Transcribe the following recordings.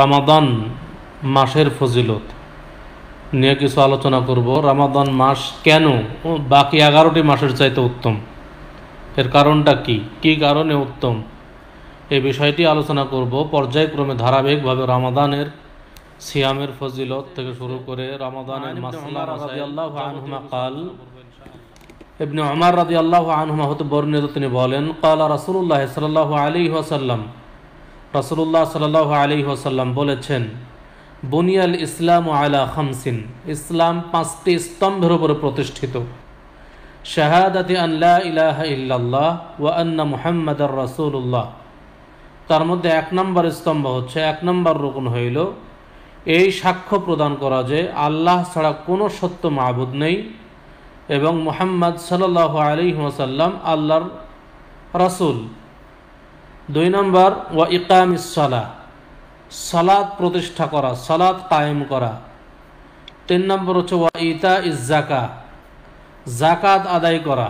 রামাদান মাসের ফজিলত নিয়ে কিছু আলোচনা করব রামাদান মাস কেন বাকি এগারোটি মাসের চাইতে উত্তম এর কারণটা কি কি কারণে উত্তম এই বিষয়টি আলোচনা করব পর্যায়ক্রমে ধারাবাহিকভাবে রামাদানের সিয়ামের ফজিলত থেকে শুরু করে রামাদানের আমার রাজি আল্লাহ আনহমা হতে বর্ণিত তিনি বলেন কালা রাসুল্লাহ সাল আলী ওয়াসাল্লাম রসুল্লাহ সাল আলী ওসাল্লাম বলেছেন বুনিয়াল ইসলাম আলা খামসিন ইসলাম পাঁচটি স্তম্ভের উপরে প্রতিষ্ঠিত শাহাদাতি আল্লাহ ইলাহ ইল্লাল্লাহ ও আন্না মুহাম্মদ রসুল্লাহ তার মধ্যে এক নম্বর স্তম্ভ হচ্ছে এক নম্বর রুকন হইল এই সাক্ষ্য প্রদান করা যে আল্লাহ ছাড়া কোনো সত্য মাহবুদ নেই এবং মোহাম্মদ সাল্লাহ আলি ওসাল্লাম আল্লাহর রাসুল দুই নম্বর ওয়া ইকাম ইসলা সালাদ প্রতিষ্ঠা করা সালাদ কায়েম করা তিন নম্বর হচ্ছে ওয়া ইতা ইস জাকা জাকাত আদায় করা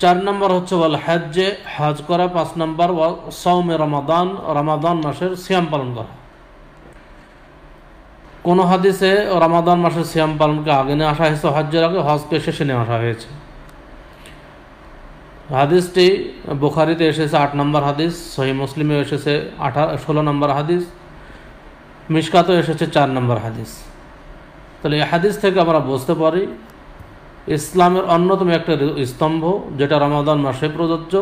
চার নম্বর হচ্ছে ওয়াল হজ্জে হজ করা পাঁচ নম্বর ওয়া সৌমে রমাদান রমাদান মাসের সিয়াম পালন করা কোনো হাদিসে রমাদান মাসের সিয়াম পালনকে আগে নিয়ে আসা হয়েছে হজ্জের আগে হজকে শেষে নিয়ে আসা হয়েছে হাদিসটি বুখারিতে এসেছে আট নম্বর হাদিস সহি মুসলিমে এসেছে আঠা ষোলো নম্বর হাদিস মিসকাতও এসেছে চার নম্বর হাদিস তাহলে এই হাদিস থেকে আমরা বুঝতে পারি ইসলামের অন্যতম একটা স্তম্ভ যেটা রমাদান মাসে প্রযোজ্য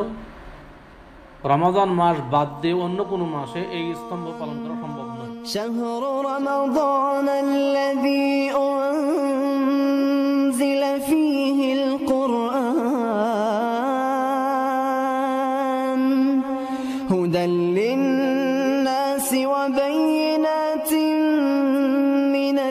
রমাদান মাস বাদ দিয়ে অন্য কোনো মাসে এই স্তম্ভ পালন করা সম্ভব নয়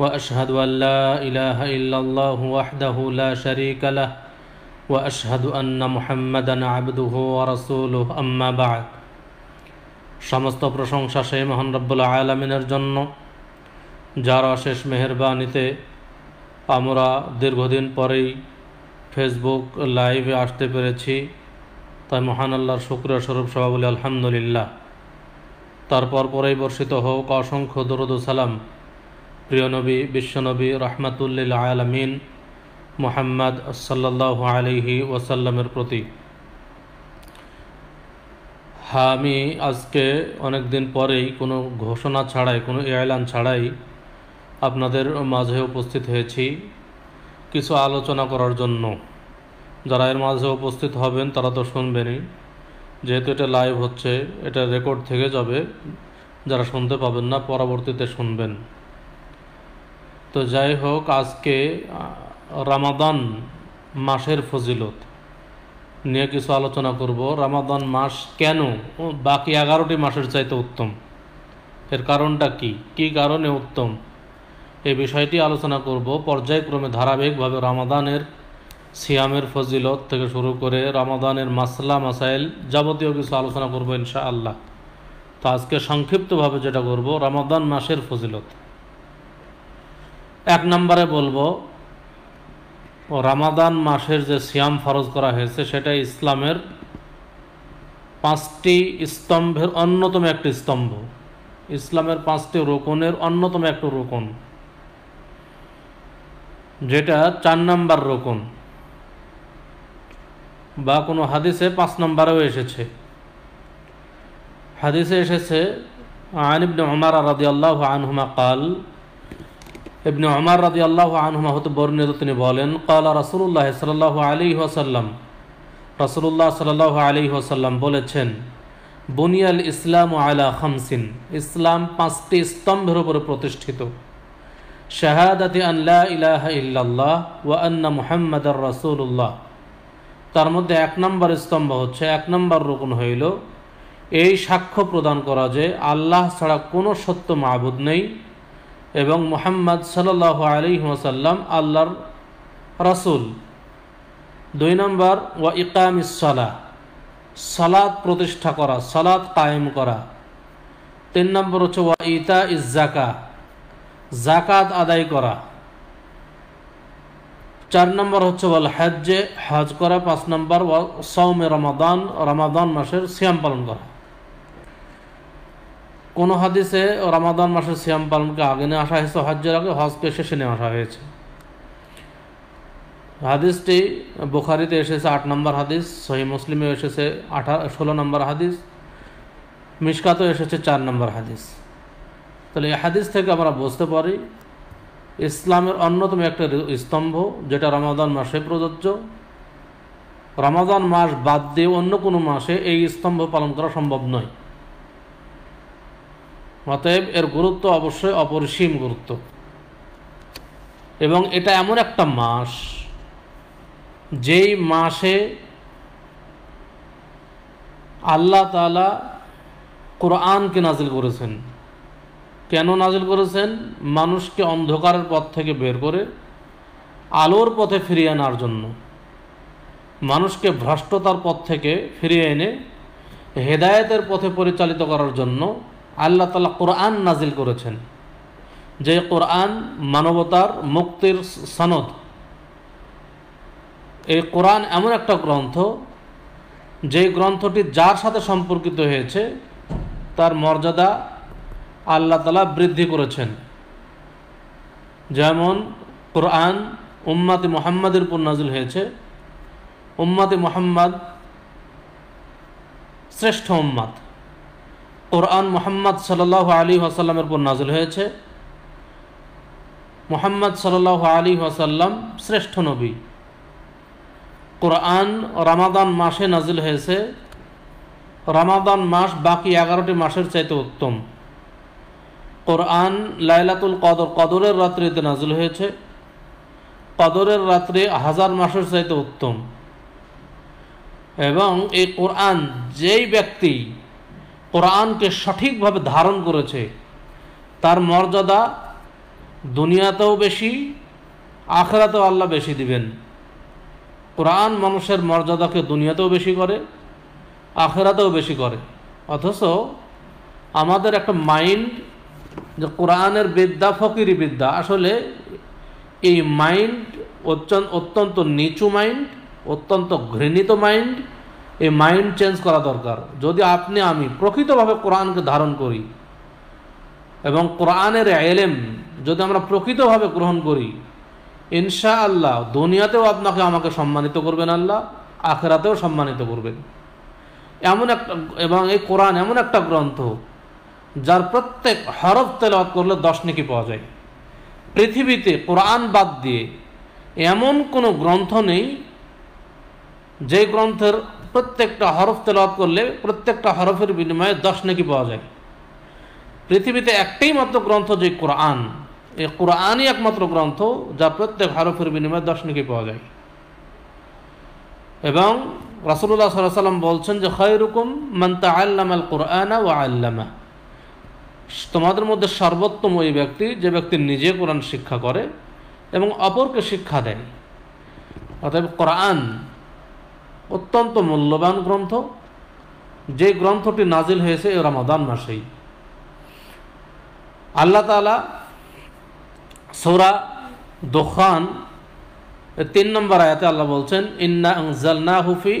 وأشهد أن لا إله إلا الله وحده لا شريك له وأشهد أن محمدا عبده ورسوله أما بعد সমস্ত প্রশংসা সেই মহান রব্বুল আলমিনের জন্য যার অশেষ মেহরবানিতে আমরা দীর্ঘদিন পরেই ফেসবুক লাইভে আসতে পেরেছি তাই মহান আল্লাহর শুক্রিয়া স্বরূপ সবাবলি আলহামদুলিল্লাহ তারপর পরেই বর্ষিত হোক অসংখ্য দরুদ সালাম প্রিয়নবী বিশ্বনবী রহমাতুল্লিল আলমিন মোহাম্মদ সাল্লাহ আলহি ওয়াসাল্লামের প্রতি হ্যাঁ আমি আজকে অনেক দিন পরেই কোনো ঘোষণা ছাড়াই কোনো এলান ছাড়াই আপনাদের মাঝে উপস্থিত হয়েছি কিছু আলোচনা করার জন্য যারা এর মাঝে উপস্থিত হবেন তারা তো শুনবেনই যেহেতু এটা লাইভ হচ্ছে এটা রেকর্ড থেকে যাবে যারা শুনতে পাবেন না পরবর্তীতে শুনবেন তো যাই হোক আজকে রামাদান মাসের ফজিলত নিয়ে কিছু আলোচনা করব রামাদান মাস কেন বাকি এগারোটি মাসের চাইতে উত্তম এর কারণটা কি কি কারণে উত্তম এই বিষয়টি আলোচনা করব পর্যায়ক্রমে ধারাবাহিকভাবে রামাদানের সিয়ামের ফজিলত থেকে শুরু করে রামাদানের মাসলা মাসাইল যাবতীয় কিছু আলোচনা করবো ইনশাআল্লাহ তো আজকে সংক্ষিপ্তভাবে যেটা করব রামাদান মাসের ফজিলত এক নম্বরে বলবো রামাদান মাসের যে সিয়াম ফরজ করা হয়েছে সেটা ইসলামের পাঁচটি স্তম্ভের অন্যতম একটি স্তম্ভ ইসলামের পাঁচটি রোকনের অন্যতম একটা রোকন যেটা চার নম্বর রোকন বা কোনো হাদিসে পাঁচ নম্বরেও এসেছে হাদিসে এসেছে আনিবনে উমার আল্লাহ আনহুমা কাল ইবনে অমার রাজি আল্লাহ আনহুমা হতে বর্ণিত তিনি বলেন কালা রসুল্লাহ সাল্লাহ আলী ওয়াসাল্লাম রসুল্লাহ সাল্লাহ আলী ওসাল্লাম বলেছেন বুনিয়াল ইসলাম আলা খামসিন ইসলাম পাঁচটি স্তম্ভের উপরে প্রতিষ্ঠিত শাহাদাতি আল্লাহ ইলাহ ইল্লাল্লাহ ও আন্না মুহাম্মদ রাসুল্লাহ তার মধ্যে এক নম্বর স্তম্ভ হচ্ছে এক নম্বর রুকন হইল এই সাক্ষ্য প্রদান করা যে আল্লাহ ছাড়া কোনো সত্য মাহবুদ নেই এবং মোহাম্মদ সাল আলী ওসাল্লাম আল্লাহর রাসুল দুই নম্বর ওয়া ইকাম ইসলা সালাদ প্রতিষ্ঠা করা সালাদ কায়েম করা তিন নম্বর হচ্ছে ওয়া ইতা ইজাকা জাকাত আদায় করা চার নম্বর হচ্ছে ওয়াল হজ্জে হজ করা পাঁচ নম্বর ওয়া সৌমে রমাদান রমাদান মাসের শ্যাম পালন করা কোনো হাদিসে রামাদান মাসের সিয়াম পালনকে আগে নিয়ে আসা হয়েছে হজ্জের আগে হজকে শেষে নিয়ে আসা হয়েছে হাদিসটি বুখারিতে এসেছে আট নম্বর হাদিস সহি মুসলিমে এসেছে আঠা ষোলো নম্বর হাদিস মিসকাতেও এসেছে চার নম্বর হাদিস তাহলে এই হাদিস থেকে আমরা বুঝতে পারি ইসলামের অন্যতম একটা স্তম্ভ যেটা রমাদান মাসে প্রযোজ্য রমাদান মাস বাদ দিয়ে অন্য কোনো মাসে এই স্তম্ভ পালন করা সম্ভব নয় অতএব এর গুরুত্ব অবশ্যই অপরিসীম গুরুত্ব এবং এটা এমন একটা মাস যেই মাসে আল্লাহ তালা কোরআনকে নাজিল করেছেন কেন নাজিল করেছেন মানুষকে অন্ধকারের পথ থেকে বের করে আলোর পথে ফিরিয়ে আনার জন্য মানুষকে ভ্রষ্টতার পথ থেকে ফিরিয়ে এনে হেদায়েতের পথে পরিচালিত করার জন্য আল্লাহ তালা কোরআন নাজিল করেছেন যে কোরআন মানবতার মুক্তির সনদ এই কোরআন এমন একটা গ্রন্থ যে গ্রন্থটি যার সাথে সম্পর্কিত হয়েছে তার মর্যাদা আল্লাহ তালা বৃদ্ধি করেছেন যেমন কোরআন উম্মাতে মোহাম্মদের উপর নাজিল হয়েছে উম্মাতে মোহাম্মদ শ্রেষ্ঠ উম্মাদ কোরআন মোহাম্মদ সাল আলী আসাল্লামের উপর নাজিল হয়েছে মোহাম্মদ সাল্লাহ আলী আসাল্লাম শ্রেষ্ঠ নবী কোরআন রামাদান মাসে নাজিল হয়েছে রামাদান মাস বাকি এগারোটি মাসের চাইতে উত্তম কোরআন লাইলাতুল কদর কদরের রাত্রিতে নাজিল হয়েছে কদরের রাত্রে হাজার মাসের চাইতে উত্তম এবং এই কোরআন যেই ব্যক্তি কোরআনকে সঠিকভাবে ধারণ করেছে তার মর্যাদা দুনিয়াতেও বেশি আখরাতেও আল্লাহ বেশি দিবেন কোরআন মানুষের মর্যাদাকে দুনিয়াতেও বেশি করে আখেরাতেও বেশি করে অথচ আমাদের একটা মাইন্ড যে কোরআনের বিদ্যা ফকিরি বিদ্যা আসলে এই মাইন্ড অত্যন্ত নিচু মাইন্ড অত্যন্ত ঘৃণিত মাইন্ড এই মাইন্ড চেঞ্জ করা দরকার যদি আপনি আমি প্রকৃতভাবে কোরআনকে ধারণ করি এবং কোরআনের এলেম যদি আমরা প্রকৃতভাবে গ্রহণ করি ইনশা আল্লাহ দুনিয়াতেও আপনাকে আমাকে সম্মানিত করবেন আল্লাহ আখেরাতেও সম্মানিত করবেন এমন একটা এবং এই কোরআন এমন একটা গ্রন্থ যার প্রত্যেক হরফ তেলাওয়াত করলে দশ নেকি পাওয়া যায় পৃথিবীতে কোরআন বাদ দিয়ে এমন কোনো গ্রন্থ নেই যে গ্রন্থের প্রত্যেকটা হরফ তেলাওয়াত করলে প্রত্যেকটা হরফের বিনিময়ে দশ নাকি পাওয়া যায় পৃথিবীতে একটাই মাত্র গ্রন্থ যে কোরআন এই কোরআনই একমাত্র গ্রন্থ যা প্রত্যেক হরফের বিনিময়ে দশ নাকি পাওয়া যায় এবং রাসুল্লাহ সাল্লাম বলছেন যে খয়রুকুম মান্তা আল কোরআনা ও আল্লামা তোমাদের মধ্যে সর্বোত্তম ওই ব্যক্তি যে ব্যক্তি নিজে কোরআন শিক্ষা করে এবং অপরকে শিক্ষা দেয় অতএব কোরআন অত্যন্ত মূল্যবান গ্রন্থ যে গ্রন্থটি নাজিল হয়েছে এ রমাদান মাসেই আল্লাহ তালা সৌরা দোখান তিন নম্বর আয়াতে আল্লাহ বলছেন ইন্না জলনা হুফি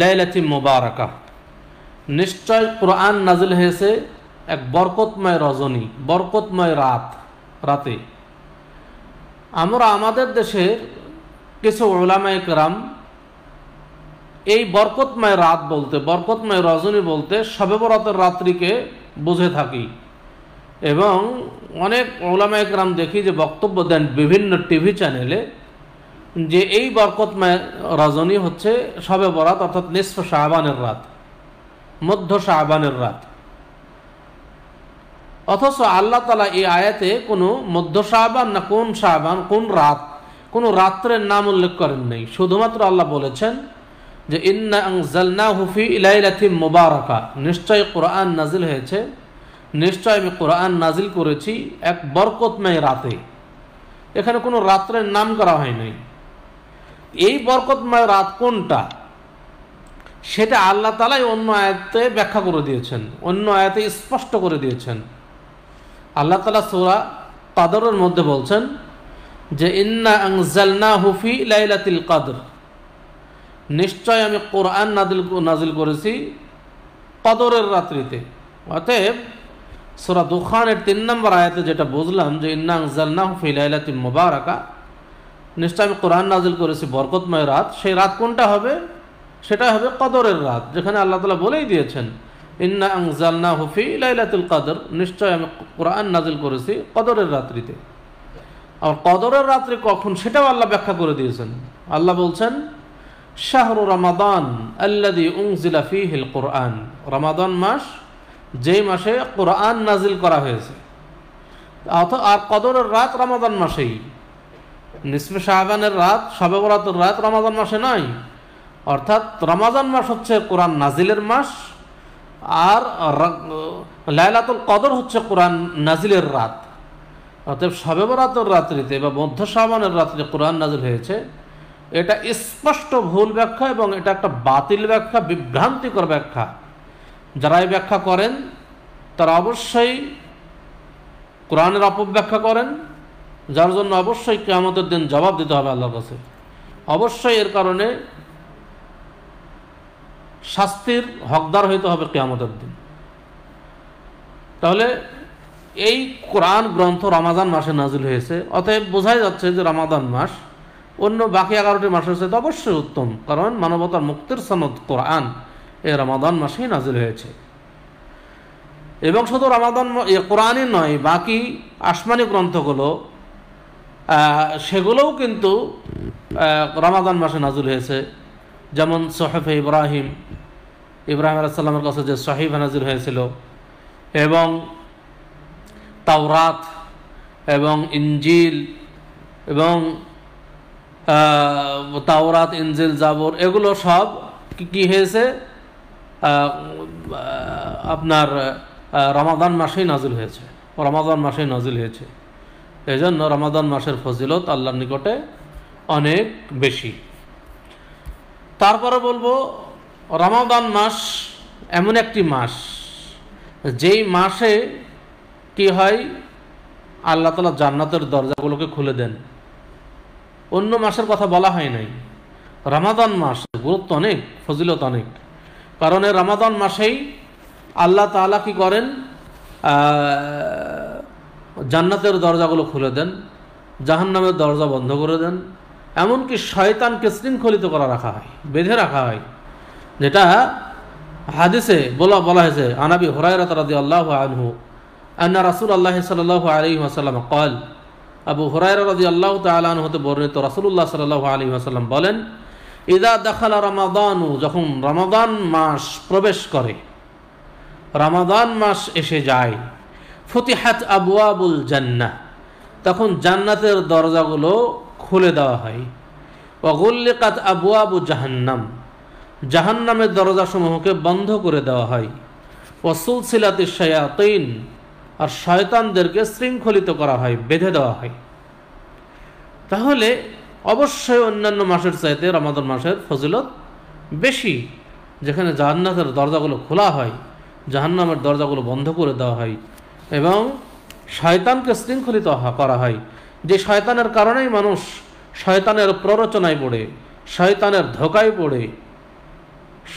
লাইলাতি মোবারকা নিশ্চয় কোরআন নাজিল হয়েছে এক বরকতময় রজনী বরকতময় রাত রাতে আমরা আমাদের দেশের কিছু ওলামায়করাম এই বরকতময় রাত বলতে বরকতময় রজনী বলতে সবে বরাতের রাত্রিকে বুঝে থাকি এবং অনেক ওলামা একরাম দেখি যে বক্তব্য দেন বিভিন্ন টিভি চ্যানেলে যে এই বরকতময় রজনী হচ্ছে সবে বরাত অর্থাৎ নিঃস্ব শাহবানের রাত মধ্য শাহবানের রাত অথচ আল্লাহ তালা এই আয়াতে কোনো মধ্য শাহবান না কোন শাহবান কোন রাত কোনো রাত্রের নাম উল্লেখ করেন নাই শুধুমাত্র আল্লাহ বলেছেন যে ইন্না আংজালনা হুফি ইলাইলাথি মোবারকা নিশ্চয় কোরআন নাজিল হয়েছে নিশ্চয় আমি কোরআন নাজিল করেছি এক বরকতময় রাতে এখানে কোনো রাত্রের নাম করা হয় নাই এই বরকতময় রাত কোনটা সেটা আল্লাহ তালাই অন্য আয়াতে ব্যাখ্যা করে দিয়েছেন অন্য আয়াতে স্পষ্ট করে দিয়েছেন আল্লাহ তালা সোরা কাদরের মধ্যে বলছেন যে ইন্না আংজালনা হুফি লাইলাতিল কাদর নিশ্চয় আমি কোরআন নাজিল নাজিল করেছি কদরের রাত্রিতে অতএব সোরা দুখানের তিন নম্বর আয়াতে যেটা বুঝলাম যে ইন্নাং জালনা ফিলাইলাতিন মোবারকা নিশ্চয় আমি কোরআন নাজিল করেছি বরকতময় রাত সেই রাত কোনটা হবে সেটা হবে কদরের রাত যেখানে আল্লাহ তালা বলেই দিয়েছেন ইন্না আংজালনা হুফি লাইলাতুল কদর নিশ্চয় আমি কোরআন নাজিল করেছি কদরের রাত্রিতে আর কদরের রাত্রি কখন সেটাও আল্লাহ ব্যাখ্যা করে দিয়েছেন আল্লাহ বলছেন শাহরু রমাদান আল্লাদি উংজিলা হিল কোরআন রমাদান মাস যেই মাসে কোরআন নাজিল করা হয়েছে আর কদরের রাত রমাদান মাসেই নিসফে শাহবানের রাত সবে বরাতের রাত রমাদান মাসে নয় অর্থাৎ রমাজান মাস হচ্ছে কোরআন নাজিলের মাস আর লাইলাতুল কদর হচ্ছে কোরআন নাজিলের রাত অতএব সবে বরাতের রাত্রিতে বা মধ্য শাহবানের রাত্রিতে কোরআন নাজিল হয়েছে এটা স্পষ্ট ভুল ব্যাখ্যা এবং এটা একটা বাতিল ব্যাখ্যা বিভ্রান্তিকর ব্যাখ্যা যারা এই ব্যাখ্যা করেন তারা অবশ্যই কোরআনের অপব্যাখ্যা করেন যার জন্য অবশ্যই কেয়ামতের দিন জবাব দিতে হবে আল্লাহর কাছে অবশ্যই এর কারণে শাস্তির হকদার হইতে হবে কেয়ামতের দিন তাহলে এই কোরআন গ্রন্থ রামাজান মাসে নাজিল হয়েছে অতএব বোঝাই যাচ্ছে যে রমাদান মাস অন্য বাকি এগারোটি মাসের সাথে অবশ্যই উত্তম কারণ মানবতার মুক্তির সনদ কোরআন এ রমাদান মাসেই নাজিল হয়েছে এবং শুধু রমাদান কোরআনই নয় বাকি আসমানি গ্রন্থগুলো সেগুলোও কিন্তু রমাদান মাসে নাজুল হয়েছে যেমন সোহেফে ইব্রাহিম ইব্রাহিম আলাইসাল্লামের কাছে যে সাহিব নাজুল হয়েছিল এবং তাওরাত এবং ইঞ্জিল এবং তাওরাত ইঞ্জিল জাবর এগুলো সব কি হয়েছে আপনার রমাদান মাসেই নাজিল হয়েছে রমাদান মাসেই নাজিল হয়েছে এই জন্য রমাদান মাসের ফজিলত আল্লাহর নিকটে অনেক বেশি তারপরে বলবো রমাদান মাস এমন একটি মাস যেই মাসে কি হয় আল্লাহ তালা জান্নাতের দরজাগুলোকে খুলে দেন অন্য মাসের কথা বলা হয় নাই রামাদান মাস গুরুত্ব অনেক ফজিলত অনেক কারণ রামাদান মাসেই আল্লাহ তালা কি করেন জান্নাতের দরজাগুলো খুলে দেন জাহান্নামের দরজা বন্ধ করে দেন এমনকি শয়তানকে শৃঙ্খলিত করা রাখা হয় বেঁধে রাখা হয় যেটা হাদিসে বলা বলা হয়েছে আনাবি হরাই রাতারাদি আল্লাহ আনহু আন্না রাসুল আল্লাহ সাল আলী আসাল্লাম কল আবু হরাইর রাজি আল্লাহ তালান হতে বর্ণিত রাসুল্লাহ সাল আলী আসাল্লাম বলেন ইদা দেখালা রমাদানু যখন রমাদান মাস প্রবেশ করে রমাদান মাস এসে যায় ফতিহাত আবুল জান্না তখন জান্নাতের দরজাগুলো খুলে দেওয়া হয় অগুল্লিকাত আবু জাহান্নাম জাহান্নামের দরজাসমূহকে বন্ধ করে দেওয়া হয় ওসুলসিলাতে শায়াতিন আর শয়তানদেরকে শৃঙ্খলিত করা হয় বেঁধে দেওয়া হয় তাহলে অবশ্যই অন্যান্য মাসের চাইতে রমাদন মাসের ফজিলত বেশি যেখানে জাহান্নাতের দরজাগুলো খোলা হয় জাহান্নামের দরজাগুলো বন্ধ করে দেওয়া হয় এবং শয়তানকে শৃঙ্খলিত করা হয় যে শয়তানের কারণেই মানুষ শয়তানের প্ররোচনায় পড়ে শয়তানের ধোকায় পড়ে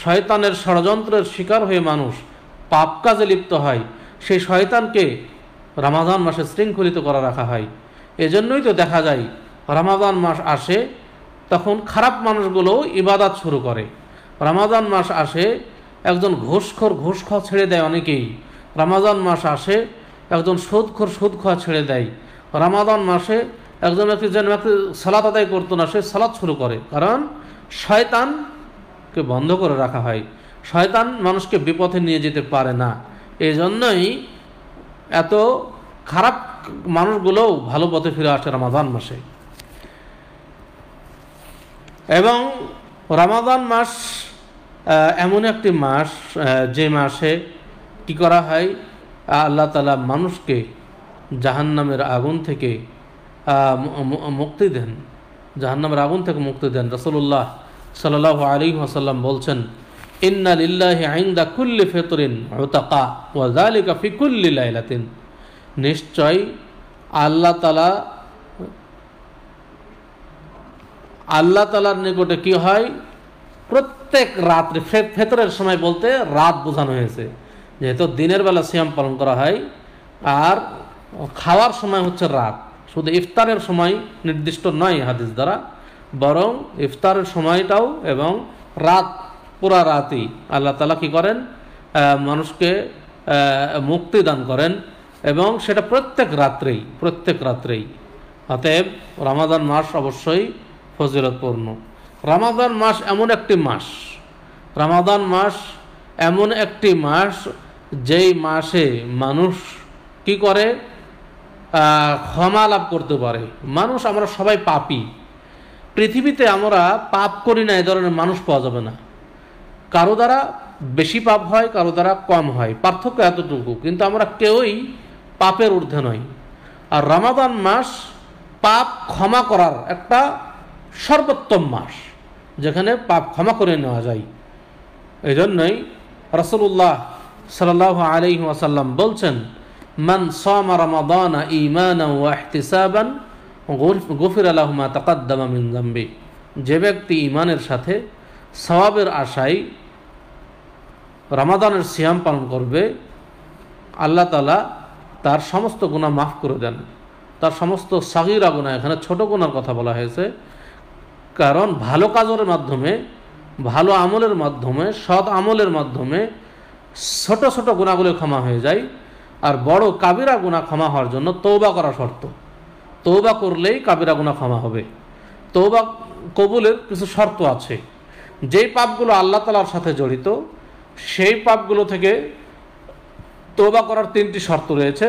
শয়তানের ষড়যন্ত্রের শিকার হয়ে মানুষ পাপ কাজে লিপ্ত হয় সেই শয়তানকে রামাজান মাসে শৃঙ্খলিত করা রাখা হয় এজন্যই তো দেখা যায় রামাজান মাস আসে তখন খারাপ মানুষগুলো ইবাদাত শুরু করে রামাজান মাস আসে একজন ঘোষ ঘুষখোয়া ছেড়ে দেয় অনেকেই রামাজান মাস আসে একজন সুদখোর সুদখোয়া ছেড়ে দেয় রামাজান মাসে একজন একটি যেন একটি সালাত আদায় করতো না সে সালাত শুরু করে কারণ শয়তানকে বন্ধ করে রাখা হয় শয়তান মানুষকে বিপথে নিয়ে যেতে পারে না এই জন্যই এত খারাপ মানুষগুলোও ভালো পথে ফিরে আসে রামাদান মাসে এবং রামাদান মাস এমন একটি মাস যে মাসে কি করা হয় আল্লাহ তালা মানুষকে জাহান্নামের আগুন থেকে মুক্তি দেন জাহান্নামের আগুন থেকে মুক্তি দেন রসল্লাহ সাল্লাহ আলী আসাল্লাম বলছেন ইন্না লিল্লাহি আইন্দা কুল্লি ফেতরিন হতাকা ওয়াজালিকা ফি লাইলাতিন নিশ্চয় আল্লাহ তালা আল্লাহ তালার নিকটে কি হয় প্রত্যেক রাত্রে ফেতরের সময় বলতে রাত বোঝানো হয়েছে যেহেতু দিনের বেলা সিয়াম পালন করা হয় আর খাওয়ার সময় হচ্ছে রাত শুধু ইফতারের সময় নির্দিষ্ট নয় হাদিস দ্বারা বরং ইফতারের সময়টাও এবং রাত পুরা রাতই আল্লাহ তালা কী করেন মানুষকে মুক্তি দান করেন এবং সেটা প্রত্যেক রাত্রেই প্রত্যেক রাত্রেই অতএব রামাদান মাস অবশ্যই ফজিলতপূর্ণ রামাদান মাস এমন একটি মাস রামাদান মাস এমন একটি মাস যেই মাসে মানুষ কি করে ক্ষমা লাভ করতে পারে মানুষ আমরা সবাই পাপি পৃথিবীতে আমরা পাপ করি না এ ধরনের মানুষ পাওয়া যাবে না কারো দ্বারা বেশি পাপ হয় কারো দ্বারা কম হয় পার্থক্য এতটুকু কিন্তু আমরা কেউই পাপের ঊর্ধ্বে নই আর রামাদান মাস পাপ ক্ষমা করার একটা সর্বোত্তম মাস যেখানে পাপ ক্ষমা করে নেওয়া যায় এই জন্যই রসুল্লাহ সাল্লাহ আলি আসাল্লাম বলছেন মান সমা রমাদানা ইমান ওয়াহতিসাবান গফির মা তাকাদ্দামা মিন যে ব্যক্তি ইমানের সাথে সওয়াবের আশায় রামাদানের সিয়াম পালন করবে আল্লাহ তালা তার সমস্ত গুণা মাফ করে দেন তার সমস্ত সাগিরা গুণা এখানে ছোট গুণার কথা বলা হয়েছে কারণ ভালো কাজের মাধ্যমে ভালো আমলের মাধ্যমে সৎ আমলের মাধ্যমে ছোট ছোট গুণাগুলো ক্ষমা হয়ে যায় আর বড় কাবিরা গুণা ক্ষমা হওয়ার জন্য তৌবা করা শর্ত তৌবা করলেই কাবিরা গুণা ক্ষমা হবে তৌবা কবুলের কিছু শর্ত আছে যেই পাপগুলো আল্লাহ তালার সাথে জড়িত সেই পাপগুলো থেকে তোবা করার তিনটি শর্ত রয়েছে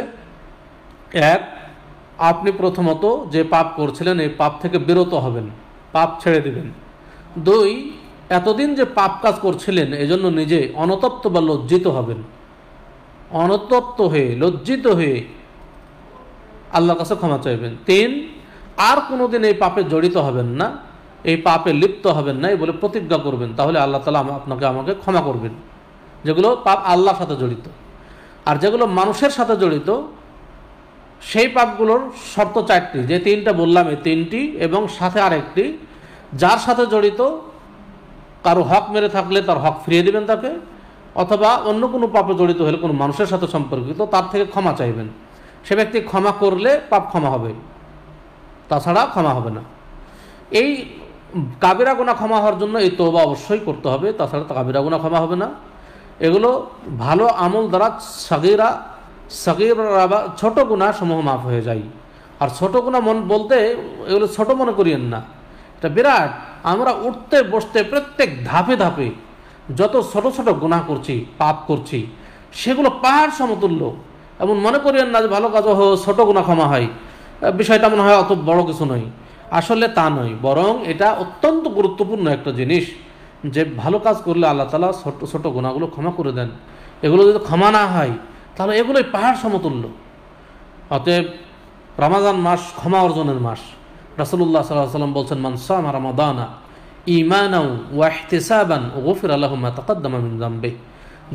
এক আপনি প্রথমত যে পাপ করছিলেন এই পাপ থেকে বিরত হবেন পাপ ছেড়ে দিবেন দুই এতদিন যে পাপ কাজ করছিলেন এজন্য নিজে অনতপ্ত বা লজ্জিত হবেন অনতপ্ত হয়ে লজ্জিত হয়ে আল্লাহর কাছে ক্ষমা চাইবেন তিন আর কোনোদিন এই পাপে জড়িত হবেন না এই পাপে লিপ্ত হবেন না এই বলে প্রতিজ্ঞা করবেন তাহলে আল্লাহ তালা আপনাকে আমাকে ক্ষমা করবেন যেগুলো পাপ আল্লাহর সাথে জড়িত আর যেগুলো মানুষের সাথে জড়িত সেই পাপগুলোর শর্ত চারটি যে তিনটা বললাম এই তিনটি এবং সাথে আরেকটি যার সাথে জড়িত কারো হক মেরে থাকলে তার হক ফিরিয়ে দেবেন তাকে অথবা অন্য কোনো পাপে জড়িত হলে কোনো মানুষের সাথে সম্পর্কিত তার থেকে ক্ষমা চাইবেন সে ব্যক্তি ক্ষমা করলে পাপ ক্ষমা হবে তাছাড়া ক্ষমা হবে না এই কাবিরা গোনা ক্ষমা হওয়ার জন্য এই তোবা অবশ্যই করতে হবে তাছাড়া কাবিরা গোনা ক্ষমা হবে না এগুলো ভালো আমল দ্বারা সাগিরা বা ছোটো গুণা সমূহ মাফ হয়ে যায় আর ছোটো গুণা মন বলতে এগুলো ছোট মনে করিয়েন না এটা বিরাট আমরা উঠতে বসতে প্রত্যেক ধাপে ধাপে যত ছোট ছোট গুণা করছি পাপ করছি সেগুলো পাহাড় সমতুল্য এমন মনে করিয়েন না যে ভালো কাজ হো ছোট গুণা ক্ষমা হয় বিষয়টা মনে হয় অত বড় কিছু নয় আসলে তা নয় বরং এটা অত্যন্ত গুরুত্বপূর্ণ একটা জিনিস যে ভালো কাজ করলে আল্লাহ তালা ছোট ছোট গোনাগুলো ক্ষমা করে দেন এগুলো যদি ক্ষমা না হয় তাহলে এগুলোই পাহাড় সমতুল্য অতএব রামাজান মাস ক্ষমা অর্জনের মাস রাসুল্লাহ সাল্লাহ সাল্লাম বলছেন মানসাম রামাদানা ইমানাউ ওয়াহতেসাবান ও গফির আল্লাহমা তাকাদ্দামামিনাম্বে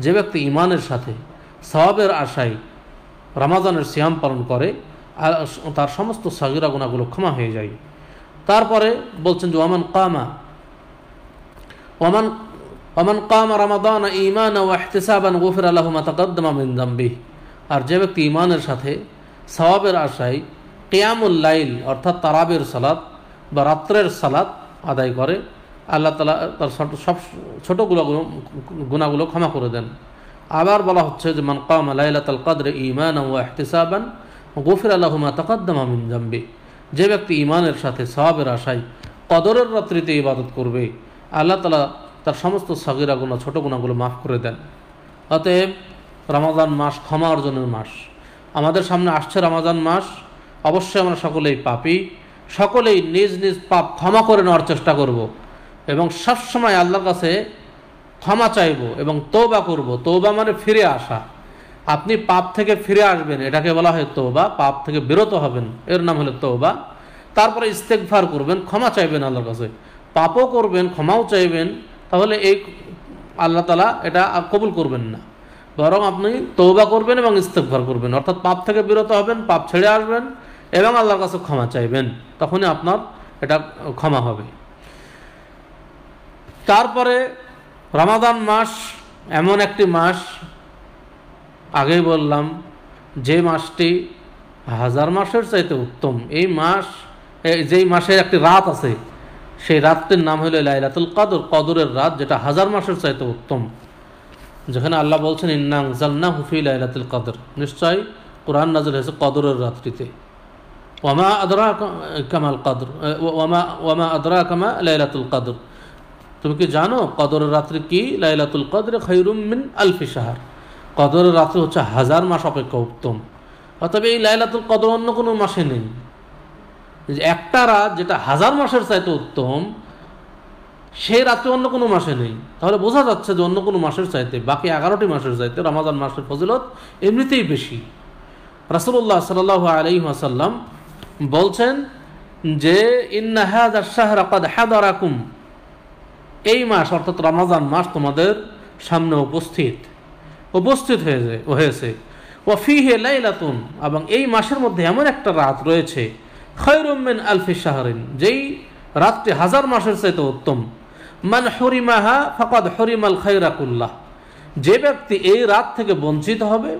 যে ব্যক্তি ইমানের সাথে সবাবের আশায় রামাজানের শ্যাম পালন করে আর তার সমস্ত সাগিরা গুণাগুলো ক্ষমা হয়ে যায় তারপরে বলছেন যে ওয়ামান কামা ওমান ওমান কাম রামাদান ইমান ও এহতেসাবান গফির আল্লাহমা তাকদ্দমা মিন আর যে ব্যক্তি ইমানের সাথে সওয়াবের আশায় কেয়ামুল লাইল অর্থাৎ তারাবের সালাত বা রাত্রের সালাত আদায় করে আল্লাহ তালা তার সব ছোটো গুণাগুলো গুণাগুলো ক্ষমা করে দেন আবার বলা হচ্ছে যে মান কাম আলাইলাতাল কাদর ইমান ও এহতেসাবান গফির আল্লাহমা তাকদ্দমা মিন জাম্বে যে ব্যক্তি ইমানের সাথে সওয়াবের আশায় কদরের রাত্রিতে ইবাদত করবে আল্লাহ তালা তার সমস্ত সগিরা গুণা ছোট গুণাগুলো মাফ করে দেন অতএব রমাজান মাস ক্ষমা অর্জনের মাস আমাদের সামনে আসছে রমাজান মাস অবশ্যই আমরা সকলেই পাপি সকলেই নিজ নিজ পাপ ক্ষমা করে নেওয়ার চেষ্টা করব। এবং সবসময় আল্লাহর কাছে ক্ষমা চাইব এবং তৌবা করব তৌবা মানে ফিরে আসা আপনি পাপ থেকে ফিরে আসবেন এটাকে বলা হয় তৌবা পাপ থেকে বিরত হবেন এর নাম হলো তৌবা তারপরে ইস্তেকভার করবেন ক্ষমা চাইবেন আল্লাহর কাছে পাপও করবেন ক্ষমাও চাইবেন তাহলে এই আল্লাহ তালা এটা কবুল করবেন না বরং আপনি তৌবা করবেন এবং ইস্তেকভার করবেন অর্থাৎ পাপ থেকে বিরত হবেন পাপ ছেড়ে আসবেন এবং আল্লাহর কাছে ক্ষমা চাইবেন তখনই আপনার এটা ক্ষমা হবে তারপরে রামাদান মাস এমন একটি মাস আগেই বললাম যে মাসটি হাজার মাসের চাইতে উত্তম এই মাস যেই মাসের একটি রাত আছে সেই রাতটির নাম হলো লাইলাতুল কাদর কদরের রাত যেটা হাজার মাসের চাইতে উত্তম যেখানে আল্লাহ বলছেন ইন্নাং জালনা হুফি লাইলাতুল কাদর নিশ্চয়ই কোরআন নাজল হয়েছে কদরের রাত্রিতে ওমা আদরা কামাল কাদর ওমা ওমা আদরা কামা লাইলাতুল কাদর তুমি কি জানো কদরের রাত্রি কি লাইলাতুল কদরে খৈরুম মিন আলফি সাহার কদরের রাত্রি হচ্ছে হাজার মাস অপেক্ষা উত্তম অর্থাৎ এই লাইলাতুল কদর অন্য কোনো মাসে নেই একটা রাত যেটা হাজার মাসের চাইতে উত্তম সেই রাত্রে অন্য কোনো মাসে নেই তাহলে বোঝা যাচ্ছে যে অন্য কোনো মাসের চাইতে বাকি এগারোটি মাসের চাইতে রমাজান মাসের ফজিলত এমনিতেই বেশি রাসুল্লাহ সাল্লাহ আলি আসাল্লাম বলছেন যে ইন্নাহাদারাকুম এই মাস অর্থাৎ রমাজান মাস তোমাদের সামনে উপস্থিত উপস্থিত হয়েছে হয়েছে ফি হে লাইলাতুন এবং এই মাসের মধ্যে এমন একটা রাত রয়েছে খৈরুমেন আলফি শাহরিন যেই রাতটি হাজার মাসের চাইতে উত্তম মান হরিমাহা ফকাত হরিমাল খৈরাকুল্লাহ যে ব্যক্তি এই রাত থেকে বঞ্চিত হবে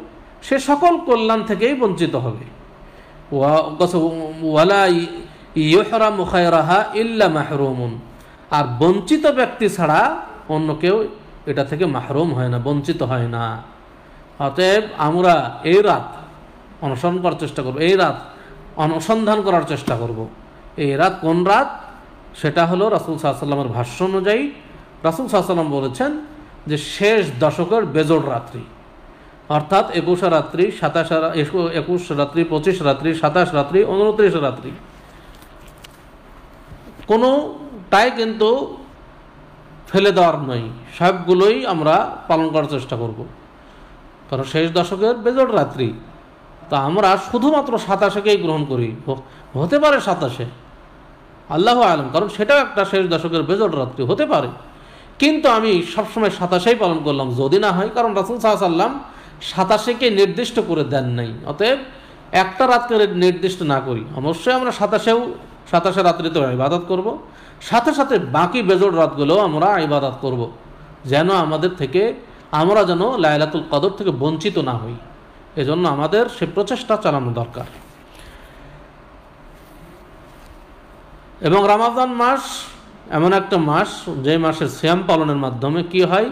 সে সকল কল্যাণ থেকেই বঞ্চিত হবে ওয়ালা ইহরাম খায়রাহা ইল্লা মাহরুমুন আর বঞ্চিত ব্যক্তি ছাড়া অন্য কেউ এটা থেকে মাহরুম হয় না বঞ্চিত হয় না অতএব আমরা এই রাত অনুসরণ করার চেষ্টা করব এই রাত অনুসন্ধান করার চেষ্টা করব। এই রাত কোন রাত সেটা হলো রাসুল সাহাশাল্লামের ভাষ্য অনুযায়ী রাসুল সাহাশাল্লাম বলেছেন যে শেষ দশকের বেজোড় রাত্রি অর্থাৎ একুশ রাত্রি সাতাশ একুশ রাত্রি পঁচিশ রাত্রি সাতাশ রাত্রি উনত্রিশ রাত্রি কোনোটাই কিন্তু ফেলে দেওয়ার নয় সবগুলোই আমরা পালন করার চেষ্টা করব কারণ শেষ দশকের বেজোড় রাত্রি তো আমরা শুধুমাত্র সাতাশেকেই গ্রহণ করি হতে পারে সাতাশে আল্লাহ আলম কারণ সেটাও একটা শেষ দশকের বেজর রাত্রি হতে পারে কিন্তু আমি সবসময় সাতাশেই পালন করলাম যদি না হয় কারণ রাসুল সাহাশাল্লাম সাতাশেকে নির্দিষ্ট করে দেন নাই অতএব একটা রাত্রে নির্দিষ্ট না করি অবশ্যই আমরা সাতাশেও সাতাশে রাত্রিতে ইবাদত করব। সাথে সাথে বাকি বেজর রাতগুলোও আমরা ইবাদত করব। যেন আমাদের থেকে আমরা যেন লাইলাতুল কদর থেকে বঞ্চিত না হই এজন্য আমাদের সে প্রচেষ্টা চালানো দরকার এবং রামাজান মাস এমন একটা মাস যে মাসের শ্যাম পালনের মাধ্যমে কি হয়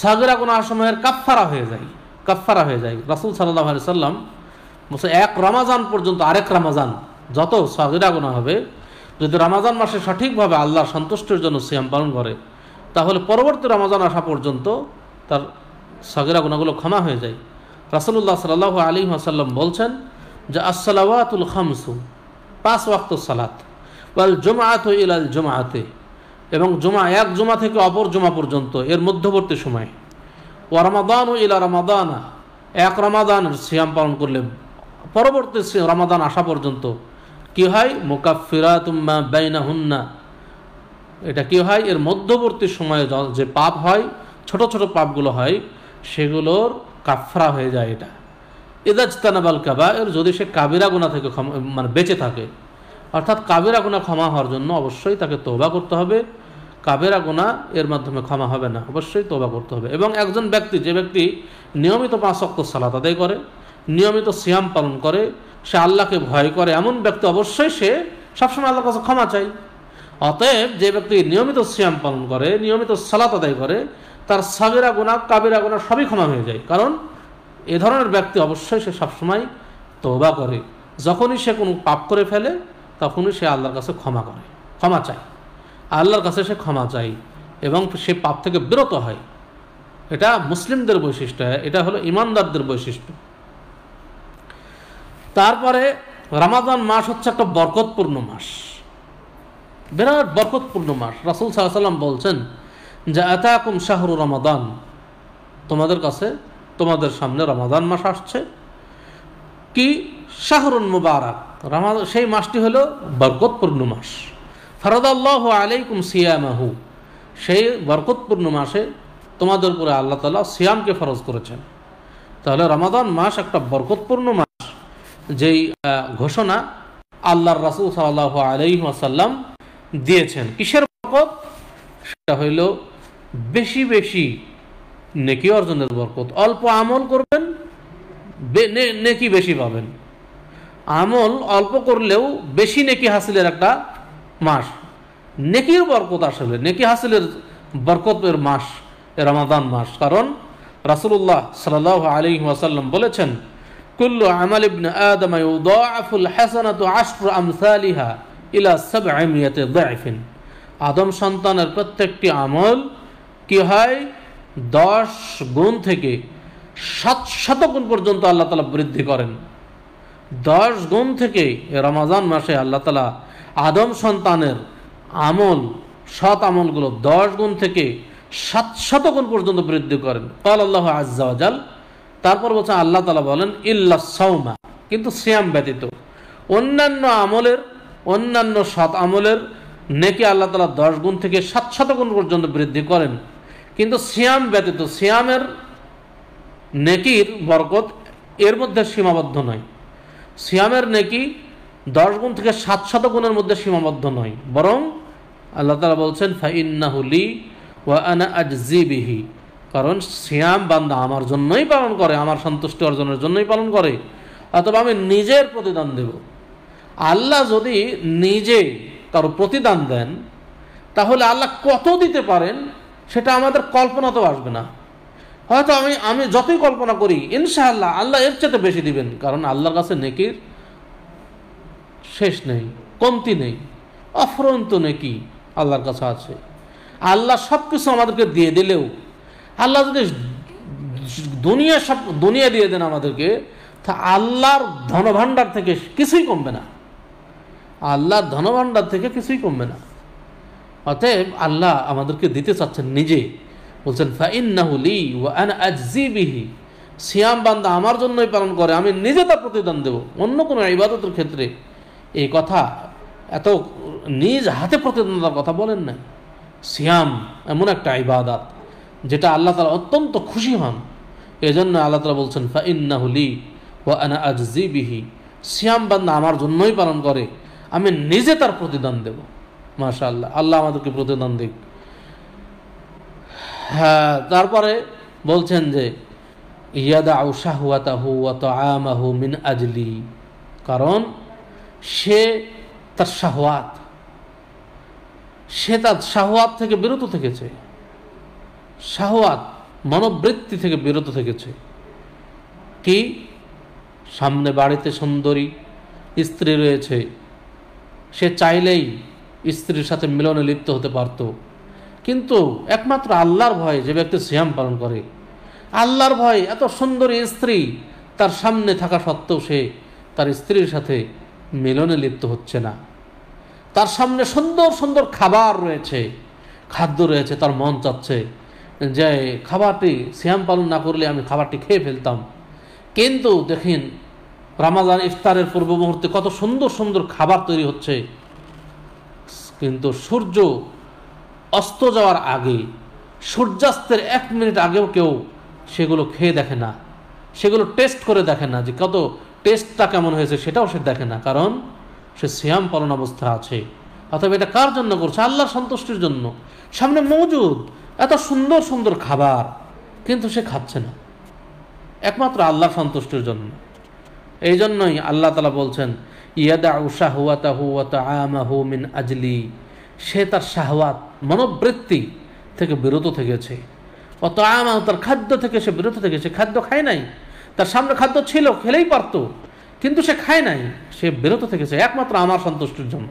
সাগরা কোনো সময়ের কাফারা হয়ে যায় কাফারা হয়ে যায় রাসুল সাল্লাহ আলি সাল্লাম এক রামাজান পর্যন্ত আরেক রামাজান যত সাগরা গোনা হবে যদি রামাজান মাসে সঠিকভাবে আল্লাহ সন্তুষ্টির জন্য শ্যাম পালন করে তাহলে পরবর্তী রামাজান আসা পর্যন্ত তার সগেরা গুণাগুলো ক্ষমা হয়ে যায় রাসলুল্লাহ সাল আলী আসাল্লাম বলছেন যে আসসালাওয়াতুল খামসু পাঁচ ওয়াক্ত সালাত ওয়াল জুমাত ইলাল জুমাতে এবং জুমা এক জুমা থেকে অপর জুমা পর্যন্ত এর মধ্যবর্তী সময় ও রমাদান ও ইলা রমাদানা এক রমাদান সিয়াম পালন করলে পরবর্তী রমাদান আসা পর্যন্ত কি হয় মোকাফিরা তুম্মা বাইনা হুন্না এটা কি হয় এর মধ্যবর্তী সময়ে যে পাপ হয় ছোট ছোট পাপগুলো হয় সেগুলোর কাফরা হয়ে যায় এটা এদাজ তানাবাল কাবা এর যদি সে কাবিরা গুণা থেকে ক্ষমা মানে বেঁচে থাকে অর্থাৎ কাবিরা গুণা ক্ষমা হওয়ার জন্য অবশ্যই তাকে তোবা করতে হবে কাবেরা গোনা এর মাধ্যমে ক্ষমা হবে না অবশ্যই তোবা করতে হবে এবং একজন ব্যক্তি যে ব্যক্তি নিয়মিত পাঁচক্ত সালাত আদায় করে নিয়মিত সিয়াম পালন করে সে আল্লাহকে ভয় করে এমন ব্যক্তি অবশ্যই সে সবসময় আল্লাহর কাছে ক্ষমা চাই অতএব যে ব্যক্তি নিয়মিত সিয়াম পালন করে নিয়মিত সালাত আদায় করে তার সাবেরা গোনা কাবেরা গোনা সবই ক্ষমা হয়ে যায় কারণ এ ধরনের ব্যক্তি অবশ্যই সে সবসময় তোবা করে যখনই সে কোনো পাপ করে ফেলে তখনই সে আল্লাহর কাছে ক্ষমা করে ক্ষমা চায় আল্লাহর কাছে সে ক্ষমা চায় এবং সে পাপ থেকে বিরত হয় এটা মুসলিমদের বৈশিষ্ট্য এটা হলো ইমানদারদের বৈশিষ্ট্য তারপরে রামাদান মাস হচ্ছে একটা বরকতপূর্ণ মাস বিরাট বরকতপূর্ণ মাস রাসুল সাল্লাহ সাল্লাম বলছেন যা এখন শাহরু রমাদান তোমাদের কাছে তোমাদের সামনে রমাদান মাস আসছে কি শাহরুন মুবারক রমাদান সেই মাসটি হলো বরকতপূর্ণ মাস আল্লাহ আলাইকুম সিয়ামাহু সেই বরকতপূর্ণ মাসে তোমাদের উপরে আল্লাহ তালা সিয়ামকে ফরজ করেছেন তাহলে রমাদান মাস একটা বরকতপূর্ণ মাস যেই ঘোষণা আল্লাহর রাসুল সাল্লাহ আলাইহাসাল্লাম দিয়েছেন কিসের বরকত সেটা হইল বেশি বেশি নেকি অর্জনের বরকত অল্প আমল করবেন নেকি বেশি পাবেন আমল অল্প করলেও বেশি নেকি হাসিলের একটা মাস নেকির বরকত আসলে নেকি হাসিলের বরকতের মাস রমাদান মাস কারণ রাসুল্লাহ সাল আলী ওয়াসাল্লাম বলেছেন কুল্লু আমাল ইবন আদম ইউদাফুল হাসানাতু ইলা সাবআমিয়াতি আদম সন্তানের প্রত্যেকটি আমল কি হয় দশ গুণ থেকে সাত শত গুণ পর্যন্ত আল্লাহ তালা বৃদ্ধি করেন দশ গুণ থেকে রমাজান মাসে আল্লাহ তালা আদম সন্তানের আমল সৎ আমলগুলো দশ গুণ থেকে সাত শত গুণ পর্যন্ত বৃদ্ধি করেন কাল আল্লাহ আজাল তারপর বলছেন আল্লাহ তালা বলেন ইল্লা সৌমা কিন্তু শ্যাম ব্যতীত অন্যান্য আমলের অন্যান্য সৎ আমলের নেকি আল্লাহ তালা দশ গুণ থেকে সাত শত গুণ পর্যন্ত বৃদ্ধি করেন কিন্তু শ্যাম ব্যতীত শ্যামের নেকির বরকত এর মধ্যে সীমাবদ্ধ নয় শ্যামের নেকি দশ গুণ থেকে সাত শত গুণের মধ্যে সীমাবদ্ধ নয় বরং আল্লাহ তালা বলছেন ফাইন্নাহুলি ওয়া আনা আজজিবিহি কারণ শ্যাম বান্দা আমার জন্যই পালন করে আমার সন্তুষ্টি অর্জনের জন্যই পালন করে অথবা আমি নিজের প্রতিদান দেব আল্লাহ যদি নিজে কারো প্রতিদান দেন তাহলে আল্লাহ কত দিতে পারেন সেটা আমাদের কল্পনাতেও আসবে না হয়তো আমি আমি যতই কল্পনা করি ইনশাআল্লাহ আল্লাহ এর চেয়ে বেশি দিবেন কারণ আল্লাহর কাছে নেকির শেষ নেই কমতি নেই অফরন্ত নেকি আল্লাহর কাছে আছে আল্লাহ সব কিছু আমাদেরকে দিয়ে দিলেও আল্লাহ যদি দুনিয়া সব দুনিয়া দিয়ে দেন আমাদেরকে তা আল্লাহর ধনভাণ্ডার থেকে কিছুই কমবে না আল্লাহর ধনভাণ্ডার থেকে কিছুই কমবে না অতএব আল্লাহ আমাদেরকে দিতে চাচ্ছেন নিজে বলছেন আন ওয়ান বিহি সিয়াম বান্দা আমার জন্যই পালন করে আমি নিজে তার প্রতিদান দেব অন্য কোনো ইবাদতের ক্ষেত্রে এই কথা এত নিজ হাতে দেওয়ার কথা বলেন না সিয়াম এমন একটা ইবাদাত যেটা আল্লাহ তালা অত্যন্ত খুশি হন জন্য আল্লাহ তালা বলছেন ফাইন্নাহুলি ও আনা বিহি সিয়াম বান্দা আমার জন্যই পালন করে আমি নিজে তার প্রতিদান দেবো মাশা আল্লাহ আমাদেরকে প্রতিদান দিক হ্যাঁ তারপরে বলছেন যে ইয়াদা শাহওয়াতাহু ওয়াত মিন আজলি কারণ সে তার শাহওয়াত সে তার শাহওয়াত থেকে বিরত থেকেছে শাহওয়াত মনোবৃত্তি থেকে বিরত থেকেছে কি সামনে বাড়িতে সুন্দরী স্ত্রী রয়েছে সে চাইলেই স্ত্রীর সাথে মিলনে লিপ্ত হতে পারত কিন্তু একমাত্র আল্লাহর ভয়ে যে ব্যক্তি সিয়াম পালন করে আল্লাহর ভয়ে এত সুন্দরী স্ত্রী তার সামনে থাকা সত্ত্বেও সে তার স্ত্রীর সাথে মিলনে লিপ্ত হচ্ছে না তার সামনে সুন্দর সুন্দর খাবার রয়েছে খাদ্য রয়েছে তার মন চাচ্ছে যে খাবারটি শ্যাম পালন না করলে আমি খাবারটি খেয়ে ফেলতাম কিন্তু দেখেন রামাজান ইফতারের পূর্ব মুহূর্তে কত সুন্দর সুন্দর খাবার তৈরি হচ্ছে কিন্তু সূর্য অস্ত যাওয়ার আগে সূর্যাস্তের এক মিনিট আগেও কেউ সেগুলো খেয়ে দেখে না সেগুলো টেস্ট করে দেখে না যে কত টেস্টটা কেমন হয়েছে সেটাও সে দেখে না কারণ সে শ্যাম পালন অবস্থা আছে অথবা এটা কার জন্য করছে আল্লাহর সন্তুষ্টির জন্য সামনে মজুদ এত সুন্দর সুন্দর খাবার কিন্তু সে খাচ্ছে না একমাত্র আল্লাহ সন্তুষ্টির জন্য এই জন্যই আল্লাহ তালা বলছেন ইয়াদা শাহওয়াতাহু ওয়াত আমাহু মিন আজলি সে তার শাহওয়াত মনোবৃত্তি থেকে বিরত থেকেছে অত আমাহ তার খাদ্য থেকে সে বিরত থেকেছে খাদ্য খায় নাই তার সামনে খাদ্য ছিল খেলেই পারত কিন্তু সে খায় নাই সে বিরত থেকেছে একমাত্র আমার সন্তুষ্টির জন্য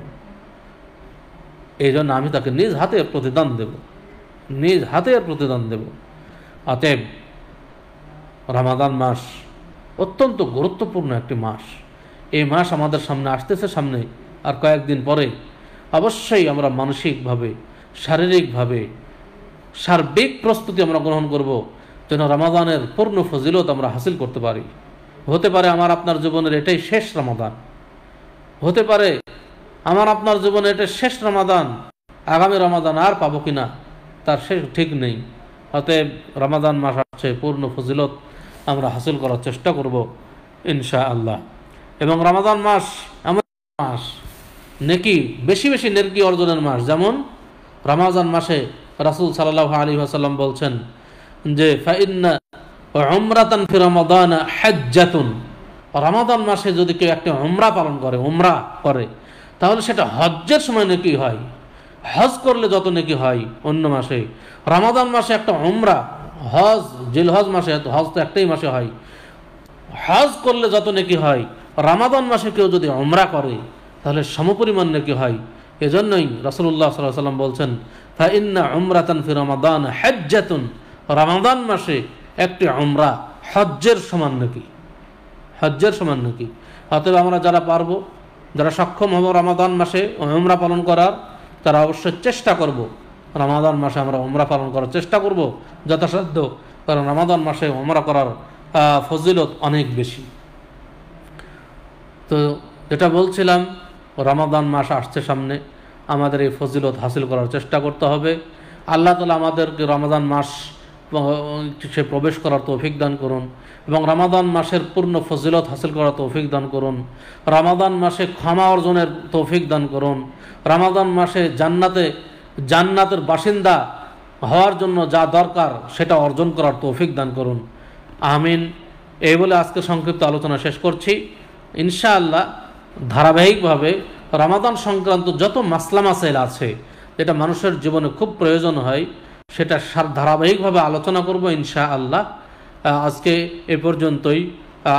এই জন্য আমি তাকে নিজ হাতে প্রতিদান দেব নিজ হাতে প্রতিদান দেব অতএব রামাদান মাস অত্যন্ত গুরুত্বপূর্ণ একটি মাস এই মাস আমাদের সামনে আসতেছে সামনে আর কয়েকদিন পরে অবশ্যই আমরা মানসিকভাবে শারীরিকভাবে সার্বিক প্রস্তুতি আমরা গ্রহণ করব যেন রামাদানের পূর্ণ ফজিলত আমরা হাসিল করতে পারি হতে পারে আমার আপনার জীবনের এটাই শেষ রামাদান হতে পারে আমার আপনার জীবনে এটা শেষ রামাদান আগামী রামাদান আর পাবো কি না তার শেষ ঠিক নেই অতএব রামাদান মাস আসছে পূর্ণ ফজিলত আমরা হাসিল করার চেষ্টা করব ইনশা আল্লাহ এবং রমাদান মাস এমন মাস নেকি বেশি বেশি নেকি অর্জনের মাস যেমন রমাজান মাসে রাসুল সাল্লাহ আলী আসাল্লাম বলছেন যে ফাইন্না ফি রমাদান হজ্জাতুন রমাদান মাসে যদি কেউ একটা উমরা পালন করে উমরা করে তাহলে সেটা হজ্জের সময় নাকি হয় হজ করলে যত নাকি হয় অন্য মাসে রমাদান মাসে একটা উমরা হজ জিলহজ মাসে হজ তো একটাই মাসে হয় হজ করলে যত নাকি হয় রামাদান মাসে কেউ যদি অমরা করে তাহলে সমপরিমাণ নাকি হয় এজন্যই রসুল্লাহ সাল্লাহ সাল্লাম বলছেন ফা ইন্না অমরাতন ফির রামাদান হজ্জাতুন রামাদান মাসে একটি অমরা হজ্জের সমান নাকি হজ্জের সমান নাকি অতএব আমরা যারা পারবো যারা সক্ষম হব রামাদান মাসে ওমরা পালন করার তারা অবশ্যই চেষ্টা করব রামাদান মাসে আমরা ওমরা পালন করার চেষ্টা করব যথাসাধ্য কারণ রামাদান মাসে ওমরা করার ফজিলত অনেক বেশি তো যেটা বলছিলাম রমাদান মাস আসছে সামনে আমাদের এই ফজিলত হাসিল করার চেষ্টা করতে হবে আল্লাহ তালা আমাদেরকে রমাদান মাস সে প্রবেশ করার তৌফিক দান করুন এবং রামাদান মাসের পূর্ণ ফজিলত হাসিল করার তৌফিক দান করুন রামাদান মাসে ক্ষমা অর্জনের তৌফিক দান করুন রামাদান মাসে জান্নাতে জান্নাতের বাসিন্দা হওয়ার জন্য যা দরকার সেটা অর্জন করার তৌফিক দান করুন আমিন এই বলে আজকে সংক্ষিপ্ত আলোচনা শেষ করছি ইনশাআল্লাহ ধারাবাহিকভাবে রমাদান সংক্রান্ত যত মাসলা মাসাইল আছে যেটা মানুষের জীবনে খুব প্রয়োজন হয় সেটা ধারাবাহিকভাবে আলোচনা করব ইনশা আল্লাহ আজকে এ পর্যন্তই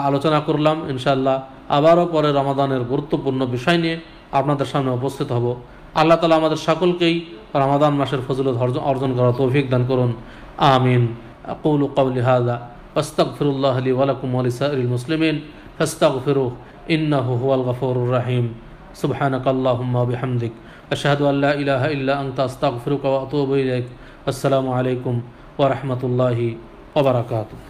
আলোচনা করলাম ইনশাআল্লাহ আবারও পরে রমাদানের গুরুত্বপূর্ণ বিষয় নিয়ে আপনাদের সামনে উপস্থিত হব আল্লাহ তালা আমাদের সকলকেই রমাদান মাসের ফজলত অর্জন করার তৌফিক দান করুন আমিন আকুল কাবলি হাজা আস্তাগফিরুল্লাহ আলী ওয়ালাকুম আলী সাহরুল মুসলিমিন فاستغفروه إنه هو الغفور الرحيم سبحانك اللهم وبحمدك أشهد أن لا إله إلا أنت أستغفرك وأتوب إليك السلام عليكم ورحمة الله وبركاته